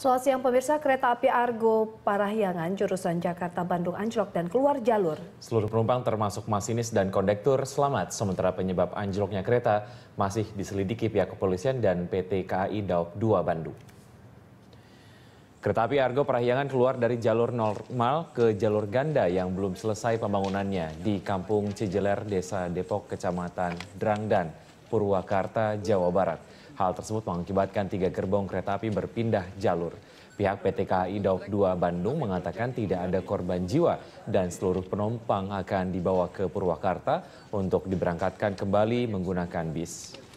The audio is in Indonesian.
Selamat siang pemirsa, kereta api Argo Parahyangan jurusan Jakarta-Bandung anjlok dan keluar jalur. Seluruh penumpang termasuk masinis dan kondektur selamat, sementara penyebab anjloknya kereta masih diselidiki pihak kepolisian dan PT KAI Daop 2 Bandung. Kereta api Argo Parahyangan keluar dari jalur normal ke jalur ganda yang belum selesai pembangunannya di Kampung Cijeler, Desa Depok, Kecamatan Drangdan. Purwakarta, Jawa Barat. Hal tersebut mengakibatkan tiga gerbong kereta api berpindah jalur. Pihak PT KAI Daop 2 Bandung mengatakan tidak ada korban jiwa dan seluruh penumpang akan dibawa ke Purwakarta untuk diberangkatkan kembali menggunakan bis.